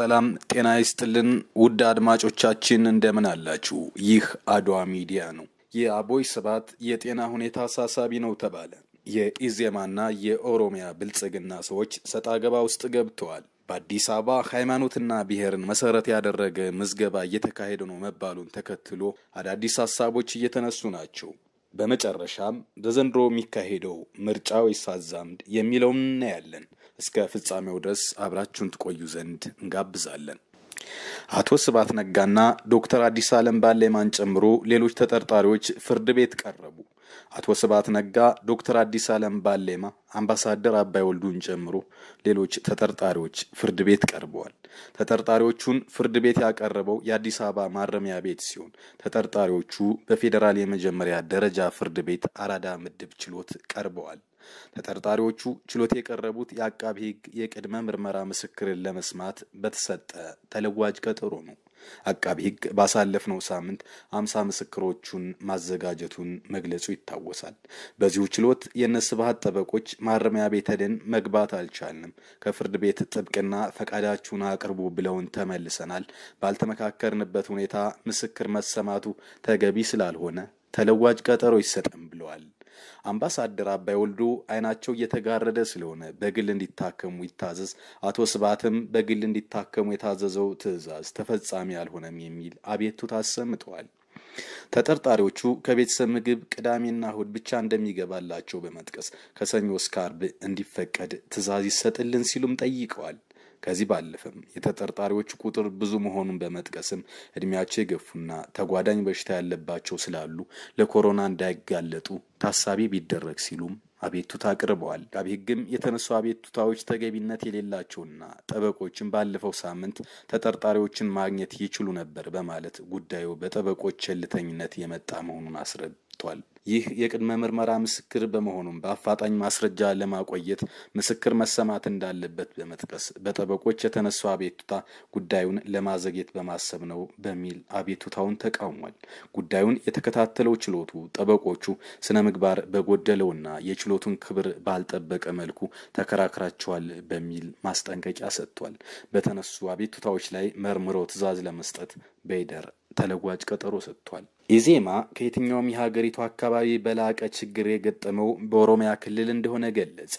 ሰላም ጤና ይስጥልን ውድ አድማጮቻችን እንደምን አላችሁ? ይህ አድዋ ሚዲያ ነው። የአቦይ ስባት የጤና ሁኔታ አሳሳቢ ነው ተባለ። የኢዜማና የኦሮሚያ ብልጽግና ሰዎች ሰጣ ገባ ውስጥ ገብተዋል። በአዲስ አበባ ሃይማኖትና ብሔርን መሰረት ያደረገ ምዝገባ እየተካሄደ ነው መባሉን ተከትሎ አዳዲስ ሀሳቦች እየተነሱ ናቸው። በመጨረሻም በዘንድሮ የሚካሄደው ምርጫ ወይስ አዛምድ የሚለውን እናያለን። እስከ ፍጻሜው ድረስ አብራችሁን ትቆዩ ዘንድ እንጋብዛለን። አቶ ስብሐት ነጋና ዶክተር አዲስ አለም ባሌማን ጨምሮ ሌሎች ተጠርጣሪዎች ፍርድ ቤት ቀረቡ። አቶ ስብሐት ነጋ፣ ዶክተር አዲስ አለም ባሌማ፣ አምባሳደር አባይ ወልዱን ጨምሮ ሌሎች ተጠርጣሪዎች ፍርድ ቤት ቀርበዋል። ተጠርጣሪዎቹን ፍርድ ቤት ያቀረበው የአዲስ አበባ ማረሚያ ቤት ሲሆን ተጠርጣሪዎቹ በፌዴራል የመጀመሪያ ደረጃ ፍርድ ቤት አራዳ ምድብ ችሎት ቀርበዋል። ተጠርጣሪዎቹ ችሎት የቀረቡት የአቃቢ ሕግ የቅድመ ምርመራ ምስክርን ለመስማት በተሰጠ ተለዋጅ ቀጠሮ ነው። አቃቢ ሕግ ባሳለፍነው ሳምንት አምሳ ምስክሮቹን ማዘጋጀቱን መግለጹ ይታወሳል። በዚሁ ችሎት የእነስብሀት ጠበቆች ማረሚያ ቤት ሄደን መግባት አልቻልንም፣ ከፍርድ ቤት ጥብቅና ፈቃዳችሁን አቅርቡ ብለውን ተመልሰናል። ባልተመካከርንበት ሁኔታ ምስክር መሰማቱ ተገቢ ስላልሆነ ተለዋጭ ቀጠሮ ይሰጠን ብለዋል። አምባሳደር አባይ ወልዱ አይናቸው እየተጋረደ ስለሆነ በግል እንዲታከሙ ይታዘዝ፣ አቶ ስባትም በግል እንዲታከሙ የታዘዘው ትዕዛዝ ተፈጻሚ አልሆነም የሚል አቤቱታ አሰምተዋል። ተጠርጣሪዎቹ ከቤተሰብ ምግብ ቅዳሜና እሁድ ብቻ እንደሚገባላቸው በመጥቀስ ከሰኞ እስከ አርብ እንዲፈቀድ ትዕዛዝ ይሰጥልን ሲሉም ጠይቀዋል። ከዚህ ባለፈም የተጠርጣሪዎቹ ቁጥር ብዙ መሆኑን በመጥቀስም እድሜያቸው የገፉና ተጓዳኝ በሽታ ያለባቸው ስላሉ ለኮሮና እንዳይጋለጡ ታሳቢ ቢደረግ ሲሉም አቤቱታ አቅርበዋል። አቃቤ ሕግም የተነሱ አቤቱታዎች ተገቢነት የሌላቸውና ጠበቆችን ባለፈው ሳምንት ተጠርጣሪዎችን ማግኘት ይችሉ ነበር በማለት ጉዳዩ በጠበቆች ቸልተኝነት የመጣ መሆኑን አስረድ ተሰጥቷል። ይህ የቅድመ ምርመራ ምስክር በመሆኑም በአፋጣኝ ማስረጃ ለማቆየት ምስክር መሰማት እንዳለበት በመጥቀስ በጠበቆች የተነሳው አቤቱታ ጉዳዩን ለማዘግየት በማሰብ ነው በሚል አቤቱታውን ተቃውሟል። ጉዳዩን የተከታተለው ችሎቱ ጠበቆቹ ስነ ምግባር በጎደለውና የችሎቱን ክብር ባልጠበቀ መልኩ ተከራክራቸዋል በሚል ማስጠንቀቂያ ሰጥቷል። በተነሱ አቤቱታዎች ላይ መርምሮ ትዕዛዝ ለመስጠት በይደር ተለዋጭ ቀጠሮ ሰጥቷል። ኢዜማ ከየትኛውም የሀገሪቱ አካባቢ በላቀ ችግር የገጠመው በኦሮሚያ ክልል እንደሆነ ገለጸ።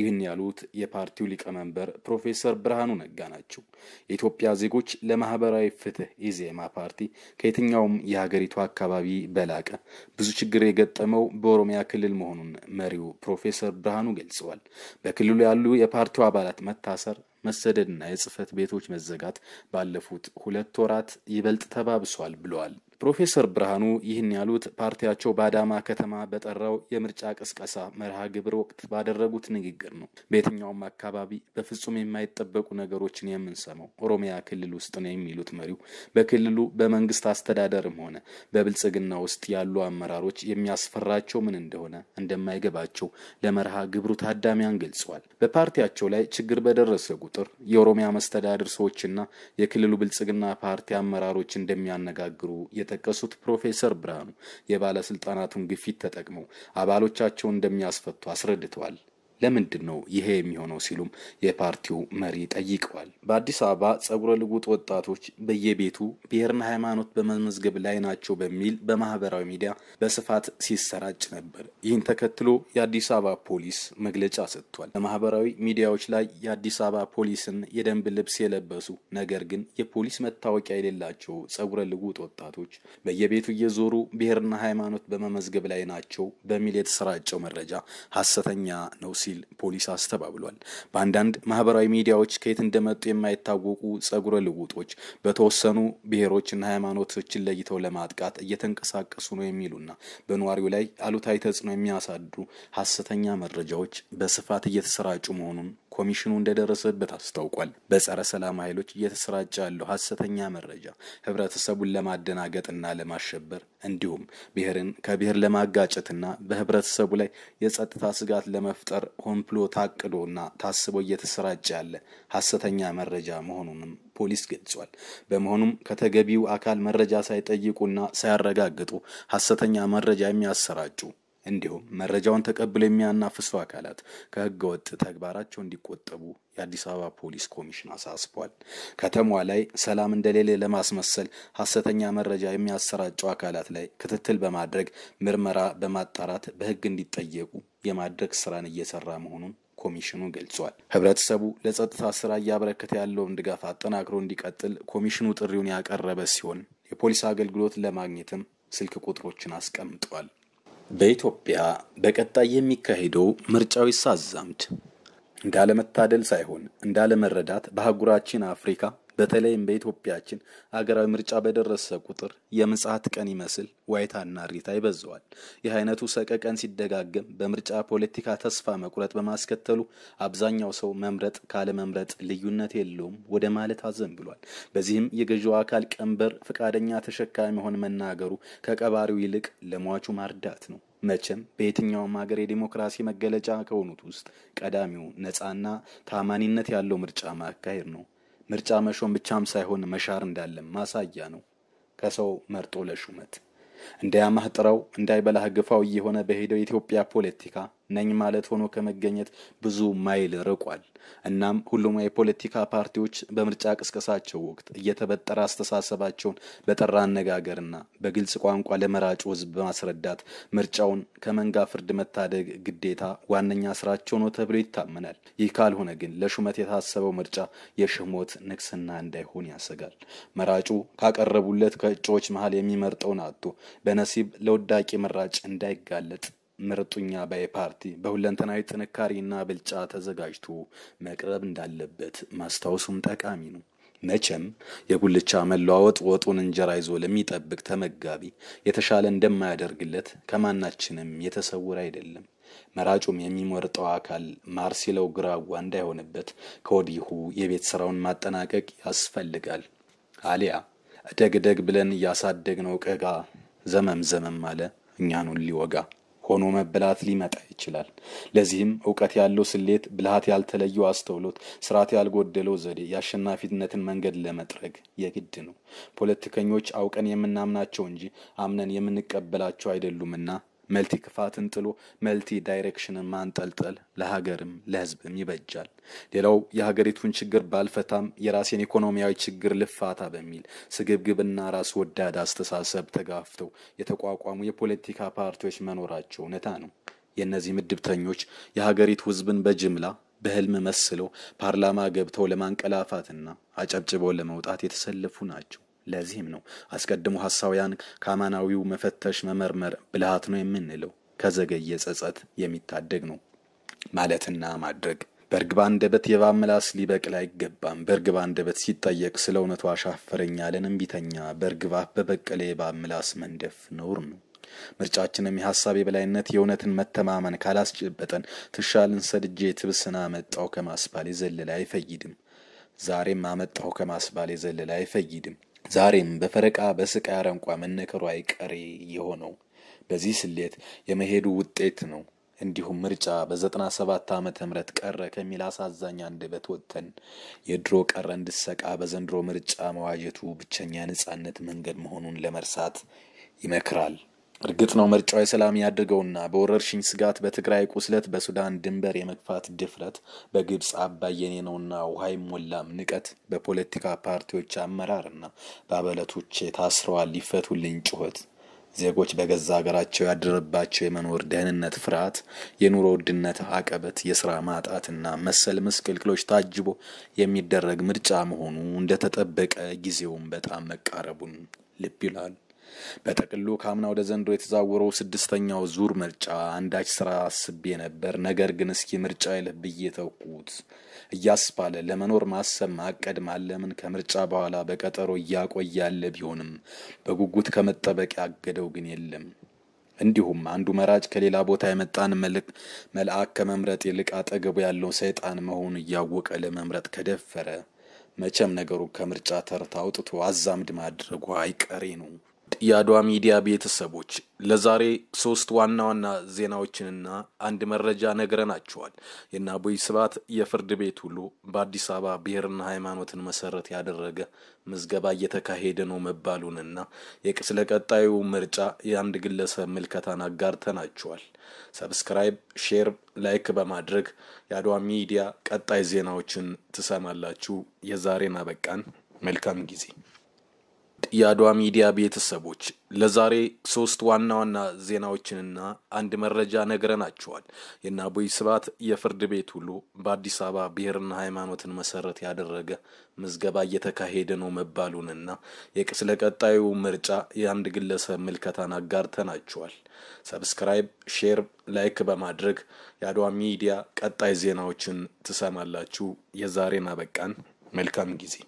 ይህን ያሉት የፓርቲው ሊቀመንበር ፕሮፌሰር ብርሃኑ ነጋ ናቸው። የኢትዮጵያ ዜጎች ለማህበራዊ ፍትህ ኢዜማ ፓርቲ ከየትኛውም የሀገሪቱ አካባቢ በላቀ ብዙ ችግር የገጠመው በኦሮሚያ ክልል መሆኑን መሪው ፕሮፌሰር ብርሃኑ ገልጸዋል። በክልሉ ያሉ የፓርቲው አባላት መታሰር መሰደድና የጽህፈት ቤቶች መዘጋት ባለፉት ሁለት ወራት ይበልጥ ተባብሷል ብለዋል። ፕሮፌሰር ብርሃኑ ይህን ያሉት ፓርቲያቸው በአዳማ ከተማ በጠራው የምርጫ ቅስቀሳ መርሃ ግብር ወቅት ባደረጉት ንግግር ነው። በየትኛውም አካባቢ በፍጹም የማይጠበቁ ነገሮችን የምንሰማው ኦሮሚያ ክልል ውስጥ ነው የሚሉት መሪው በክልሉ በመንግስት አስተዳደርም ሆነ በብልጽግና ውስጥ ያሉ አመራሮች የሚያስፈራቸው ምን እንደሆነ እንደማይገባቸው ለመርሃ ግብሩ ታዳሚያን ገልጸዋል። በፓርቲያቸው ላይ ችግር በደረሰ ቁጥር የኦሮሚያ መስተዳድር ሰዎችና የክልሉ ብልጽግና ፓርቲ አመራሮች እንደሚያነጋግሩ የጠቀሱት ፕሮፌሰር ብርሃኑ የባለስልጣናቱን ግፊት ተጠቅመው አባሎቻቸውን እንደሚያስፈቱ አስረድተዋል። ለምንድን ነው ይሄ የሚሆነው ሲሉም የፓርቲው መሪ ጠይቀዋል። በአዲስ አበባ ጸጉረ ልውጥ ወጣቶች በየቤቱ ብሔርና ሃይማኖት በመመዝገብ ላይ ናቸው በሚል በማህበራዊ ሚዲያ በስፋት ሲሰራጭ ነበር። ይህን ተከትሎ የአዲስ አበባ ፖሊስ መግለጫ ሰጥቷል። በማህበራዊ ሚዲያዎች ላይ የአዲስ አበባ ፖሊስን የደንብ ልብስ የለበሱ ነገር ግን የፖሊስ መታወቂያ የሌላቸው ጸጉረ ልውጥ ወጣቶች በየቤቱ እየዞሩ ብሔርና ሃይማኖት በመመዝገብ ላይ ናቸው በሚል የተሰራጨው መረጃ ሀሰተኛ ነው ሲል ፖሊስ አስተባብሏል። በአንዳንድ ማህበራዊ ሚዲያዎች ከየት እንደመጡ የማይታወቁ ጸጉረ ልውጦች በተወሰኑ ብሔሮችና ሃይማኖቶችን ለይተው ለማጥቃት እየተንቀሳቀሱ ነው የሚሉና በነዋሪው ላይ አሉታዊ ተጽዕኖ የሚያሳድሩ ሀሰተኛ መረጃዎች በስፋት እየተሰራጩ መሆኑን ኮሚሽኑ እንደደረሰበት አስታውቋል። በጸረ ሰላም ኃይሎች እየተሰራጨ ያለው ሀሰተኛ መረጃ ህብረተሰቡን ለማደናገጥና ለማሸበር እንዲሁም ብሔርን ከብሔር ለማጋጨትና በህብረተሰቡ ላይ የጸጥታ ስጋት ለመፍጠር ሆን ብሎ ታቅዶና ታስቦ እየተሰራጨ ያለ ሀሰተኛ መረጃ መሆኑንም ፖሊስ ገልጿል። በመሆኑም ከተገቢው አካል መረጃ ሳይጠይቁና ሳያረጋግጡ ሀሰተኛ መረጃ የሚያሰራጩ እንዲሁም መረጃውን ተቀብሎ የሚያናፍሱ አካላት ከህገ ወጥ ተግባራቸው እንዲቆጠቡ የአዲስ አበባ ፖሊስ ኮሚሽን አሳስቧል። ከተማዋ ላይ ሰላም እንደሌለ ለማስመሰል ሀሰተኛ መረጃ የሚያሰራጩ አካላት ላይ ክትትል በማድረግ ምርመራ በማጣራት በህግ እንዲጠየቁ የማድረግ ስራን እየሰራ መሆኑን ኮሚሽኑ ገልጿል። ህብረተሰቡ ለጸጥታ ስራ እያበረከተ ያለውን ድጋፍ አጠናክሮ እንዲቀጥል ኮሚሽኑ ጥሪውን ያቀረበ ሲሆን የፖሊስ አገልግሎት ለማግኘትም ስልክ ቁጥሮችን አስቀምጧል። በኢትዮጵያ በቀጣይ የሚካሄደው ምርጫዊ ሳዛምድ እንዳለመታደል ሳይሆን እንዳለመረዳት በአህጉራችን አፍሪካ በተለይም በኢትዮጵያችን አገራዊ ምርጫ በደረሰ ቁጥር የምጽአት ቀን ይመስል ዋይታና ሪታ ይበዛዋል። ይህ አይነቱ ሰቀቀን ሲደጋገም በምርጫ ፖለቲካ ተስፋ መቁረጥ በማስከተሉ አብዛኛው ሰው መምረጥ ካለመምረጥ ልዩነት የለውም ወደ ማለት አዘን ብሏል። በዚህም የገዢው አካል ቀንበር ፈቃደኛ ተሸካሚ መሆን መናገሩ ከቀባሪው ይልቅ ለሟቹ ማርዳት ነው። መቼም በየትኛውም ሀገር የዲሞክራሲ መገለጫ ከሆኑት ውስጥ ቀዳሚው ነፃና ታማኒነት ያለው ምርጫ ማካሄድ ነው። ምርጫ መሾም ብቻም ሳይሆን መሻር እንዳለም ማሳያ ነው። ከሰው መርጦ ለሹመት እንዳያማህ ጥረው እንዳይበላህ ግፋው እየሆነ በሄደው የኢትዮጵያ ፖለቲካ ነኝ ማለት ሆኖ ከመገኘት ብዙ ማይል ርቋል። እናም ሁሉም የፖለቲካ ፓርቲዎች በምርጫ ቅስቀሳቸው ወቅት እየተበጠረ አስተሳሰባቸውን በጠራ አነጋገርና በግልጽ ቋንቋ ለመራጩ ሕዝብ በማስረዳት ምርጫውን ከመንጋ ፍርድ መታደግ ግዴታ ዋነኛ ስራቸው ነው ተብሎ ይታመናል። ይህ ካልሆነ ግን ለሹመት የታሰበው ምርጫ የሽሞት ንግስና እንዳይሆን ያሰጋል። መራጩ ካቀረቡለት ከእጩዎች መሀል የሚመርጠውን አጥቶ በነሲብ ለውዳቂ መራጭ እንዳይጋለጥ ምርጡኛ ባይ ፓርቲ በሁለንተናዊ ጥንካሬና ብልጫ ተዘጋጅቶ መቅረብ እንዳለበት ማስታወሱም ጠቃሚ ነው። መቼም የጉልቻ መለዋወጥ ወጡን እንጀራ ይዞ ለሚጠብቅ ተመጋቢ የተሻለ እንደማያደርግለት ከማናችንም የተሰውር አይደለም። መራጩም የሚመርጠው አካል ማር ሲለው ግራዋ እንዳይሆንበት ከወዲሁ የቤት ስራውን ማጠናቀቅ ያስፈልጋል። አሊያ እደግደግ ብለን እያሳደግነው ቀጋ ዘመም ዘመም አለ እኛኑን ሊወጋ ሆኖ መበላት ሊመጣ ይችላል። ለዚህም እውቀት ያለው ስሌት፣ ብልሃት ያልተለየው አስተውሎት፣ ስርዓት ያልጎደለው ዘዴ የአሸናፊነትን መንገድ ለመጥረግ የግድ ነው። ፖለቲከኞች አውቀን የምናምናቸው እንጂ አምነን የምንቀበላቸው አይደሉምና መልቲ ክፋትን ጥሎ መልቲ ዳይሬክሽንን ማንጠልጠል ለሀገርም ለህዝብም ይበጃል። ሌላው የሀገሪቱን ችግር ባልፈታም የራሴን ኢኮኖሚያዊ ችግር ልፋታ በሚል ስግብግብና ራስ ወዳድ አስተሳሰብ ተጋፍተው የተቋቋሙ የፖለቲካ ፓርቲዎች መኖራቸው እውነታ ነው። የእነዚህ ምድብተኞች የሀገሪቱ ህዝብን በጅምላ በህልም መስለው ፓርላማ ገብተው ለማንቀላፋትና አጨብጭበው ለመውጣት የተሰለፉ ናቸው። ለዚህም ነው አስቀድሞ ሐሳውያን ከአማናዊው መፈተሽ መመርመር ብልሃት ነው የምንለው። ከዘገየ ጸጸት የሚታደግ ነው ማለትና ማድረግ። በእርግባ አንደበት የእባብ ምላስ ሊበቅል አይገባም። በእርግባ አንደበት ሲጠየቅ ስለ እውነቱ አሻፈረኝ ያለን እምቢተኛ በእርግባ በበቀለ የእባብ ምላስ መንደፍ ነውር ነው። ምርጫችንም የሐሳብ የበላይነት የእውነትን መተማመን ካላስጭበጠን ትሻልን ሰድጄ ትብስና መጣው ከማስባል የዘለለ አይፈይድም። ዛሬም አመጣው ከማስባል የዘለለ አይፈይድም። ዛሬም በፈረቃ በስቃይ አረንቋ መነከሩ አይቀሬ የሆነው በዚህ ስሌት የመሄዱ ውጤት ነው። እንዲሁም ምርጫ በዘጠና ሰባት ዓመተ ምህረት ቀረ ከሚል አሳዛኝ አንደበት ወጥተን የድሮ ቀረ እንድሰቃ በዘንድሮ ምርጫ መዋጀቱ ብቸኛ የነጻነት መንገድ መሆኑን ለመርሳት ይመክራል። እርግጥ ነው ምርጫው የሰላም ያድርገውና በወረርሽኝ ስጋት በትግራይ ቁስለት በሱዳን ድንበር የመግፋት ድፍረት በግብፅ አባይ የኔ ነውና ውሃ አይሞላም ንቀት በፖለቲካ ፓርቲዎች አመራርና በአባላቶች ታስረዋል ሊፈቱልኝ ጩኸት ዜጎች በገዛ ሀገራቸው ያደረባቸው የመኖር ደህንነት ፍርሃት፣ የኑሮ ውድነት አቀበት፣ የስራ ማጣትና መሰል ምስቅልቅሎች ታጅቦ የሚደረግ ምርጫ መሆኑ እንደተጠበቀ ጊዜውን በጣም መቃረቡን ልብ ይላል። በጥቅሉ ከአምና ወደ ዘንድሮ የተዛወረው ስድስተኛው ዙር ምርጫ አንዳች ስራ አስቤ ነበር፣ ነገር ግን እስኪ ምርጫ ይልህ ብዬ ተውኩት። እያስባለ ለመኖር ማሰብ ማቀድ ማለምን ከምርጫ በኋላ በቀጠሮ እያቆያለ ቢሆንም በጉጉት ከመጠበቅ ያገደው ግን የለም። እንዲሁም አንዱ መራጭ ከሌላ ቦታ የመጣን መልአክ ከመምረጥ ይልቅ አጠገቡ ያለው ሰይጣን መሆኑ እያወቀ ለመምረጥ ከደፈረ መቼም ነገሩ ከምርጫ ተርታ አውጥቶ አዛምድ ማድረጉ አይቀሬ ነው። የአድዋ ሚዲያ ቤተሰቦች ለዛሬ ሶስት ዋና ዋና ዜናዎችንና አንድ መረጃ ነግረናችኋል። የእነ አቦይ ስባት የፍርድ ቤት ሁሉ በአዲስ አበባ ብሔርና ሃይማኖትን መሰረት ያደረገ ምዝገባ እየተካሄደ ነው መባሉንና ስለ ቀጣዩ ምርጫ የአንድ ግለሰብ ምልከታን አጋርተናቸዋል። ሰብስክራይብ፣ ሼር፣ ላይክ በማድረግ የአድዋ ሚዲያ ቀጣይ ዜናዎችን ትሰማላችሁ። የዛሬን አበቃን። መልካም ጊዜ የአድዋ ሚዲያ ቤተሰቦች ለዛሬ ሶስት ዋና ዋና ዜናዎችንና አንድ መረጃ ነግረናችኋል። የእነ አቦይ ስባት የፍርድ ቤት ሁሉ በአዲስ አበባ ብሔርና ሃይማኖትን መሰረት ያደረገ ምዝገባ እየተካሄደ ነው መባሉንና የቅስለ ቀጣዩ ምርጫ የአንድ ግለሰብ ምልከታን ናቸዋል። ሰብስክራይብ፣ ሼር፣ ላይክ በማድረግ የአድዋ ሚዲያ ቀጣይ ዜናዎችን ትሰማላችሁ። የዛሬን አበቃን። መልካም ጊዜ